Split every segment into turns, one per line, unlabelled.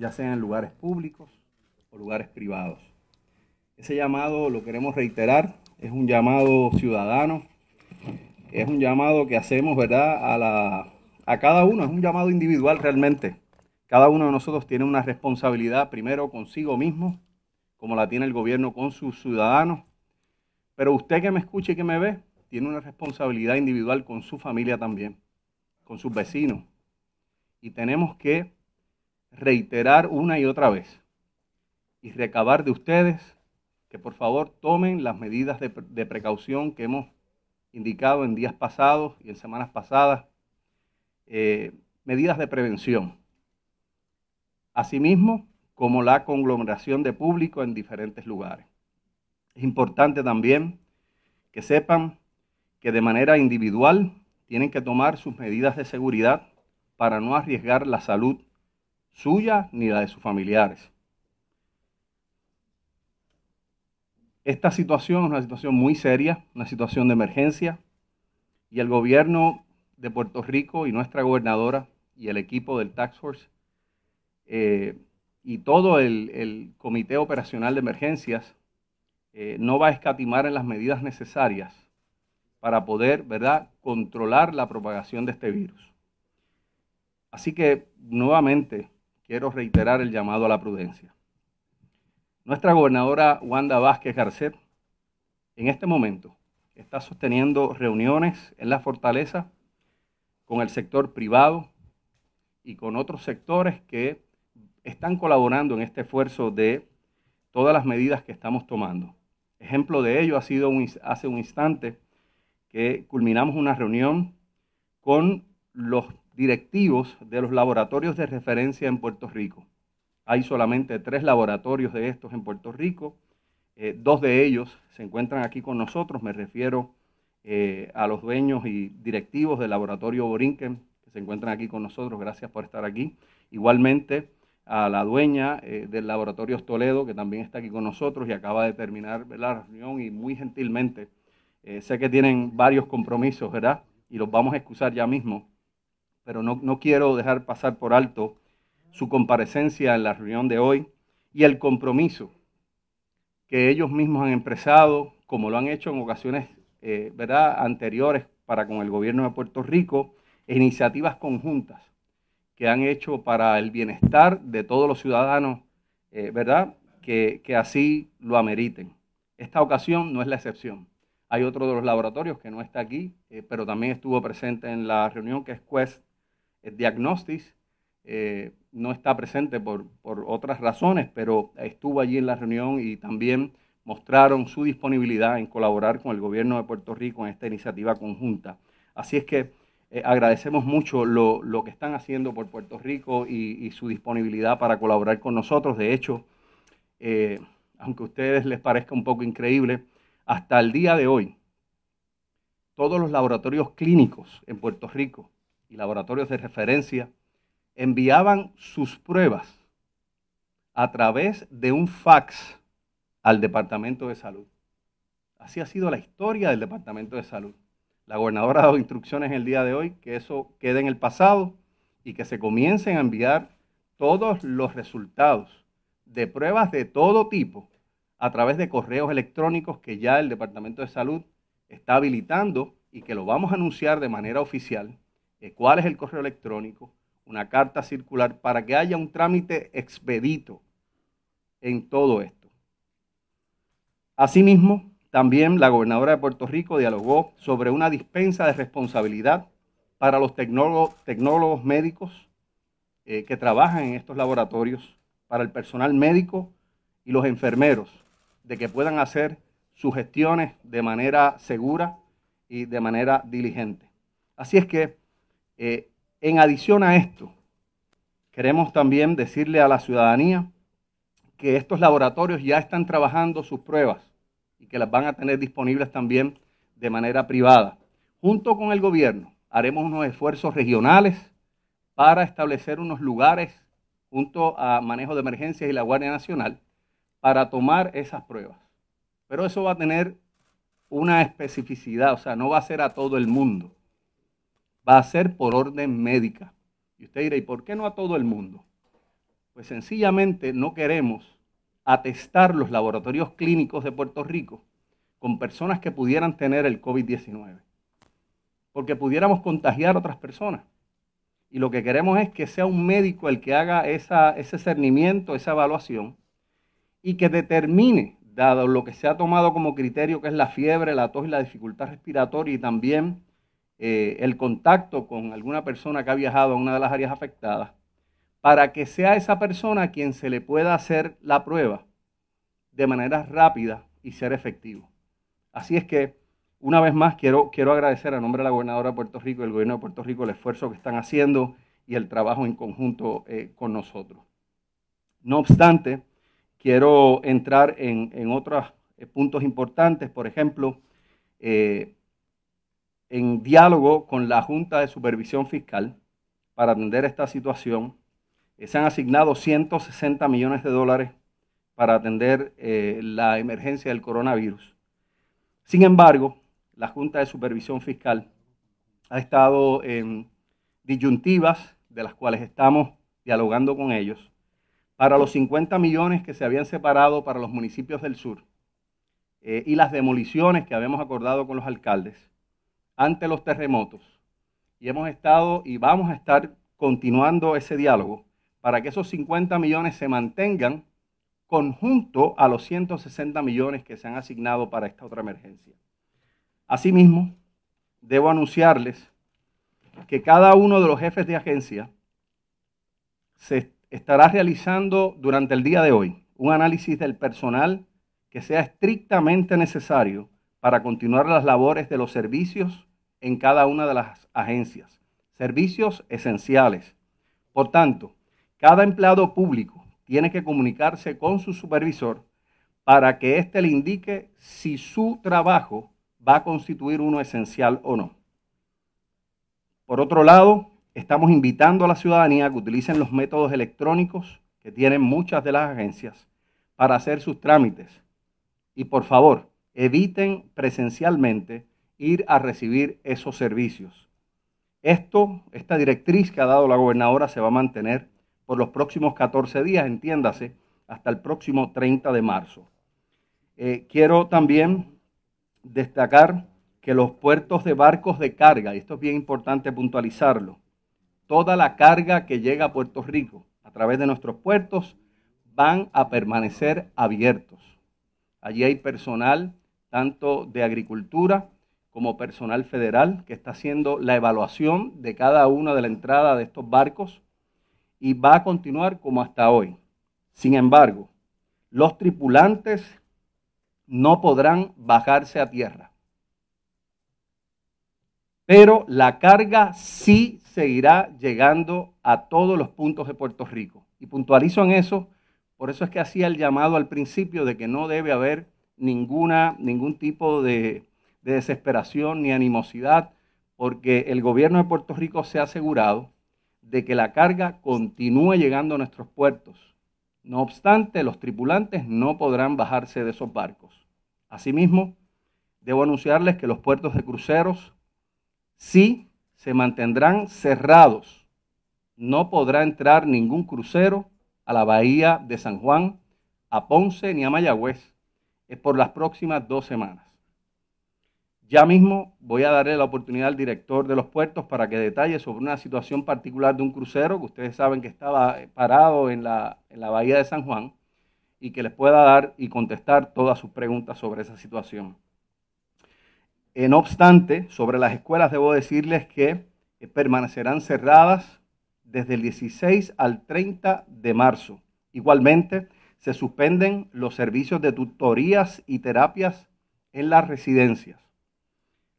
ya sean en lugares públicos o lugares privados. Ese llamado, lo queremos reiterar, es un llamado ciudadano, es un llamado que hacemos, ¿verdad?, a, la, a cada uno, es un llamado individual realmente. Cada uno de nosotros tiene una responsabilidad, primero consigo mismo, como la tiene el gobierno con sus ciudadanos, pero usted que me escuche y que me ve, tiene una responsabilidad individual con su familia también, con sus vecinos. Y tenemos que reiterar una y otra vez y recabar de ustedes que por favor tomen las medidas de, precaución que hemos indicado en días pasados y en semanas pasadas, eh, medidas de prevención. Asimismo, como la conglomeración de público en diferentes lugares. Es importante también que sepan que de manera individual tienen que tomar sus medidas de seguridad para no arriesgar la salud suya ni la de sus familiares. Esta situación es una situación muy seria, una situación de emergencia, y el gobierno de Puerto Rico y nuestra gobernadora y el equipo del Tax Force eh, y todo el, Comité Operacional de Emergencias eh, no va a escatimar en las medidas necesarias para poder, ¿verdad?, controlar la propagación de este virus. Así que, nuevamente, quiero reiterar el llamado a la prudencia. Nuestra gobernadora Wanda Vázquez Garcet, en este momento, está sosteniendo reuniones en la fortaleza con el sector privado y con otros sectores que están colaborando en este esfuerzo de todas las medidas que estamos tomando. Ejemplo de ello ha sido hace un instante que culminamos una reunión con los directivos de los laboratorios de referencia en Puerto Rico. Hay solamente tres laboratorios de estos en Puerto Rico. Eh, dos de ellos se encuentran aquí con nosotros. Me refiero eh, a los dueños y directivos del laboratorio Borinquen, que se encuentran aquí con nosotros. Gracias por estar aquí. Igualmente a la dueña eh, del laboratorio Toledo, que también está aquí con nosotros y acaba de terminar la reunión y muy gentilmente. sé que tienen varios compromisos, ¿verdad? Y los vamos a excusar ya mismo pero no, quiero dejar pasar por alto su comparecencia en la reunión de hoy y el compromiso que ellos mismos han empresado, como lo han hecho en ocasiones eh, ¿verdad? anteriores para con el gobierno de Puerto Rico, e iniciativas conjuntas que han hecho para el bienestar de todos los ciudadanos, eh, ¿verdad? Que, así lo ameriten. Esta ocasión no es la excepción. Hay otro de los laboratorios que no está aquí, eh, pero también estuvo presente en la reunión, que es Quest el eh, diagnóstico eh, no está presente por, otras razones, pero estuvo allí en la reunión y también mostraron su disponibilidad en colaborar con el gobierno de Puerto Rico en esta iniciativa conjunta. Así es que eh, agradecemos mucho lo, que están haciendo por Puerto Rico y, su disponibilidad para colaborar con nosotros. De hecho, aunque a ustedes les parezca un poco increíble, hasta el día de hoy, todos los laboratorios clínicos en Puerto Rico y laboratorios de referencia enviaban sus pruebas a través de un fax al Departamento de Salud. Así ha sido la historia del Departamento de Salud. La gobernadora ha dado instrucciones el día de hoy que eso quede en el pasado y que se comiencen a enviar todos los resultados de pruebas de todo tipo a través de correos electrónicos que ya el Departamento de Salud está habilitando y que lo vamos a anunciar de manera oficial eh, cuál es el correo electrónico, una carta circular, para que haya un trámite expedito en todo esto. Asimismo, también la gobernadora de Puerto Rico dialogó sobre una dispensa de responsabilidad para los tecnólogos, médicos eh, que trabajan en estos laboratorios, para el personal médico y los enfermeros, de que puedan hacer sus gestiones de manera segura y de manera diligente. Así es que eh, en adición a esto, queremos también decirle a la ciudadanía que estos laboratorios ya están trabajando sus pruebas y que las van a tener disponibles también de manera privada. Junto con el gobierno haremos unos esfuerzos regionales para establecer unos lugares junto a manejo de emergencias y la Guardia Nacional para tomar esas pruebas. Pero eso va a tener una especificidad, o sea, no va a ser a todo el mundo va a ser por orden médica. Y usted dirá, ¿y por qué no a todo el mundo? Pues sencillamente no queremos atestar los laboratorios clínicos de Puerto Rico con personas que pudieran tener el COVID-19, porque pudiéramos contagiar a otras personas. Y lo que queremos es que sea un médico el que haga esa, ese cernimiento, esa evaluación, y que determine, dado lo que se ha tomado como criterio, que es la fiebre, la tos y la dificultad respiratoria, y también eh, el contacto con alguna persona que ha viajado a una de las áreas afectadas, para que sea esa persona quien se le pueda hacer la prueba de manera rápida y ser efectivo. Así es que, una vez más, quiero, quiero agradecer a nombre de la gobernadora de Puerto Rico y el gobierno de Puerto Rico el esfuerzo que están haciendo y el trabajo en conjunto eh, con nosotros. No obstante, quiero entrar en, otros eh, puntos importantes, por ejemplo, en diálogo con la Junta de Supervisión Fiscal para atender esta situación. Eh, se han asignado 160 millones de dólares para atender eh, la emergencia del coronavirus. Sin embargo, la Junta de Supervisión Fiscal ha estado en disyuntivas de las cuales estamos dialogando con ellos para los 50 millones que se habían separado para los municipios del sur eh, y las demoliciones que habíamos acordado con los alcaldes ante los terremotos. Y hemos estado y vamos a estar continuando ese diálogo para que esos 50 millones se mantengan conjunto a los 160 millones que se han asignado para esta otra emergencia. Asimismo, debo anunciarles que cada uno de los jefes de agencia se estará realizando durante el día de hoy un análisis del personal que sea estrictamente necesario para continuar las labores de los servicios en cada una de las agencias. Servicios esenciales. Por tanto, cada empleado público tiene que comunicarse con su supervisor para que éste le indique si su trabajo va a constituir uno esencial o no. Por otro lado, estamos invitando a la ciudadanía a que utilicen los métodos electrónicos que tienen muchas de las agencias para hacer sus trámites. Y por favor, eviten presencialmente ir a recibir esos servicios. Esto, esta directriz que ha dado la gobernadora se va a mantener por los próximos 14 días, entiéndase, hasta el próximo 30 de marzo. Eh, quiero también destacar que los puertos de barcos de carga, y esto es bien importante puntualizarlo, toda la carga que llega a Puerto Rico a través de nuestros puertos van a permanecer abiertos. Allí hay personal tanto de agricultura como personal federal que está haciendo la evaluación de cada una de la entrada de estos barcos y va a continuar como hasta hoy. Sin embargo, los tripulantes no podrán bajarse a tierra. Pero la carga sí seguirá llegando a todos los puntos de Puerto Rico. Y puntualizo en eso, por eso es que hacía el llamado al principio de que no debe haber ninguna, ningún tipo de de desesperación ni animosidad, porque el gobierno de Puerto Rico se ha asegurado de que la carga continúe llegando a nuestros puertos. No obstante, los tripulantes no podrán bajarse de esos barcos. Asimismo, debo anunciarles que los puertos de cruceros sí se mantendrán cerrados. No podrá entrar ningún crucero a la bahía de San Juan, a Ponce ni a Mayagüez eh, por las próximas dos semanas. Ya mismo voy a darle la oportunidad al director de los puertos para que detalle sobre una situación particular de un crucero que ustedes saben que estaba eh, parado en la, bahía de San Juan y que les pueda dar y contestar todas sus preguntas sobre esa situación. No obstante, sobre las escuelas debo decirles que eh, permanecerán cerradas desde el 16 al 30 de marzo. Igualmente, se suspenden los servicios de tutorías y terapias en las residencias.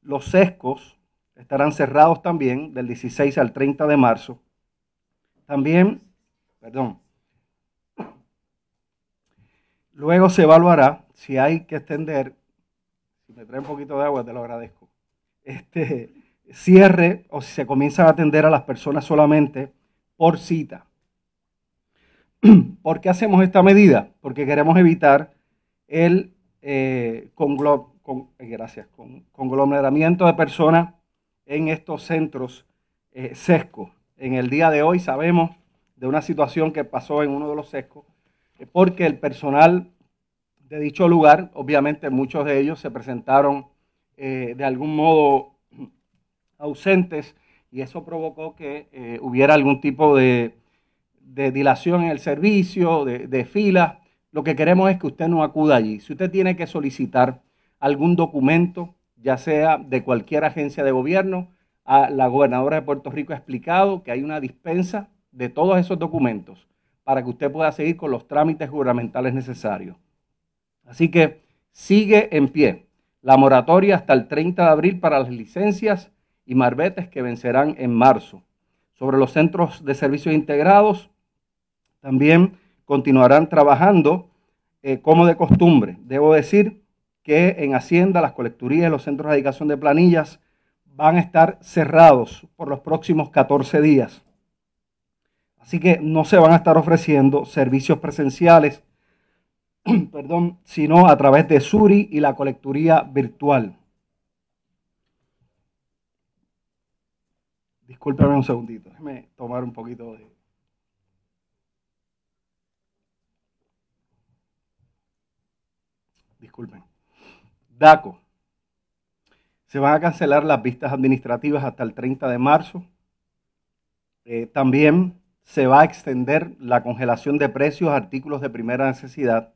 Los sescos estarán cerrados también del 16 al 30 de marzo. También, perdón, luego se evaluará si hay que extender, si me trae un poquito de agua, te lo agradezco, este cierre o si se comienza a atender a las personas solamente por cita. ¿Por qué hacemos esta medida? Porque queremos evitar el eh, eh, gracias, con conglomeramiento de personas en estos centros eh, sescos. En el día de hoy sabemos de una situación que pasó en uno de los sescos, eh, porque el personal de dicho lugar, obviamente muchos de ellos se presentaron de algún modo ausentes y eso provocó que hubiera algún tipo de, dilación en el servicio, de, de filas. Lo que queremos es que usted no acuda allí. Si usted tiene que solicitar algún documento, ya sea de cualquier agencia de gobierno. A la gobernadora de Puerto Rico ha explicado que hay una dispensa de todos esos documentos para que usted pueda seguir con los trámites gubernamentales necesarios. Así que sigue en pie la moratoria hasta el 30 de abril para las licencias y marbetes que vencerán en marzo. Sobre los centros de servicios integrados, también continuarán trabajando eh, como de costumbre. Debo decir que en Hacienda, las colecturías, los centros de dedicación de planillas van a estar cerrados por los próximos 14 días. Así que no se van a estar ofreciendo servicios presenciales, perdón, sino a través de Suri y la colecturía virtual. Disculpenme un segundito, déjeme tomar un poquito de... Disculpen. DACO. Se van a cancelar las vistas administrativas hasta el 30 de marzo. Eh, también se va a extender la congelación de precios a artículos de primera necesidad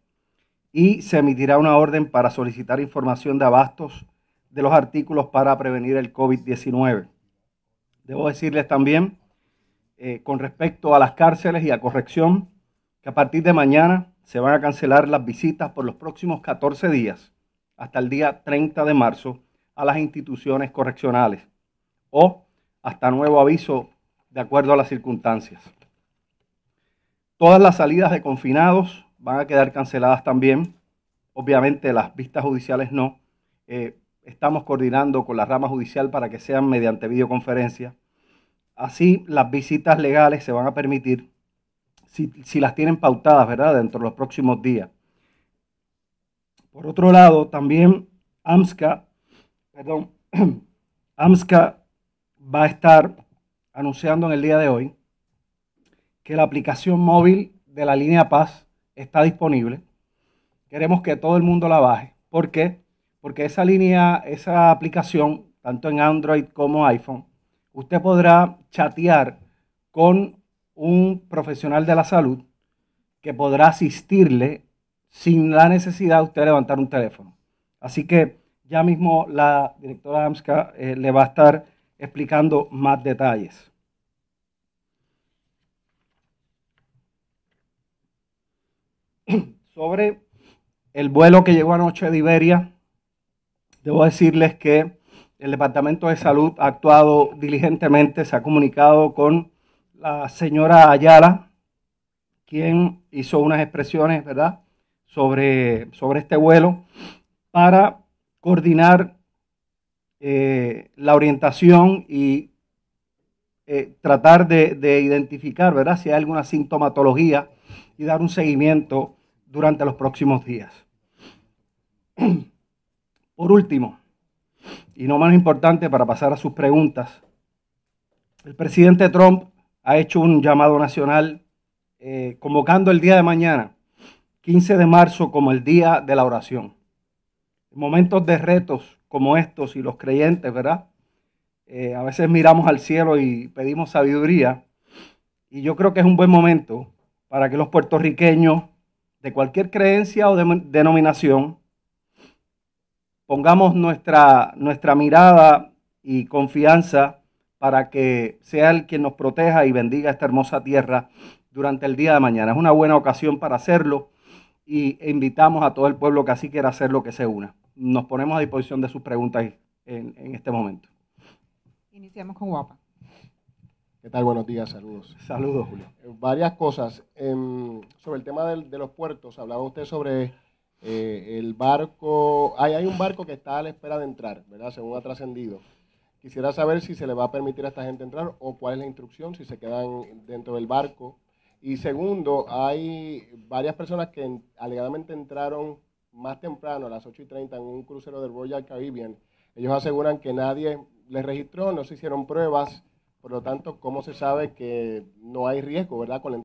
y se emitirá una orden para solicitar información de abastos de los artículos para prevenir el COVID-19. Debo decirles también, eh, con respecto a las cárceles y a corrección, que a partir de mañana se van a cancelar las visitas por los próximos 14 días hasta el día 30 de marzo a las instituciones correccionales o hasta nuevo aviso de acuerdo a las circunstancias. Todas las salidas de confinados van a quedar canceladas también. Obviamente las vistas judiciales no. Eh, estamos coordinando con la rama judicial para que sean mediante videoconferencia. Así las visitas legales se van a permitir si, si las tienen pautadas, ¿verdad? Dentro de los próximos días. Por otro lado, también AMSCA, perdón, va a estar anunciando en el día de hoy que la aplicación móvil de la línea Paz está disponible. Queremos que todo el mundo la baje. ¿Por qué? Porque esa línea, esa aplicación, tanto en Android como iPhone, usted podrá chatear con un profesional de la salud que podrá asistirle sin la necesidad de usted levantar un teléfono. Así que ya mismo la directora AMSCA eh, le va a estar explicando más detalles. Sobre el vuelo que llegó anoche de Iberia, debo decirles que el Departamento de Salud ha actuado diligentemente, se ha comunicado con la señora Ayala, quien hizo unas expresiones, ¿verdad? sobre, sobre este vuelo para coordinar eh, la orientación y eh, tratar de, identificar ¿verdad? si hay alguna sintomatología y dar un seguimiento durante los próximos días. Por último, y no menos importante para pasar a sus preguntas, el presidente Trump ha hecho un llamado nacional eh, convocando el día de mañana 15 de marzo como el día de la oración. Momentos de retos como estos y los creyentes, ¿verdad? Eh, a veces miramos al cielo y pedimos sabiduría. Y yo creo que es un buen momento para que los puertorriqueños de cualquier creencia o denominación pongamos nuestra, nuestra mirada y confianza para que sea el quien nos proteja y bendiga esta hermosa tierra durante el día de mañana. Es una buena ocasión para hacerlo y invitamos a todo el pueblo que así quiera hacer lo que se una. Nos ponemos a disposición de sus preguntas en, en este momento. Iniciamos con Guapa. ¿Qué tal? Buenos días, saludos. Saludos, Julio. Eh, varias cosas. Em, sobre el tema de los puertos, hablaba usted sobre eh, el barco. Hay, hay un barco que está a la espera de entrar, ¿verdad? Según ha trascendido. Quisiera saber si se le va a permitir a esta gente entrar o cuál es la instrucción, si se quedan dentro del barco y segundo, hay varias personas que alegadamente entraron más temprano, a las 8 y 30, en un crucero del Royal Caribbean. Ellos aseguran que nadie les registró, no se hicieron pruebas, por lo tanto, ¿cómo se sabe que no hay riesgo, verdad?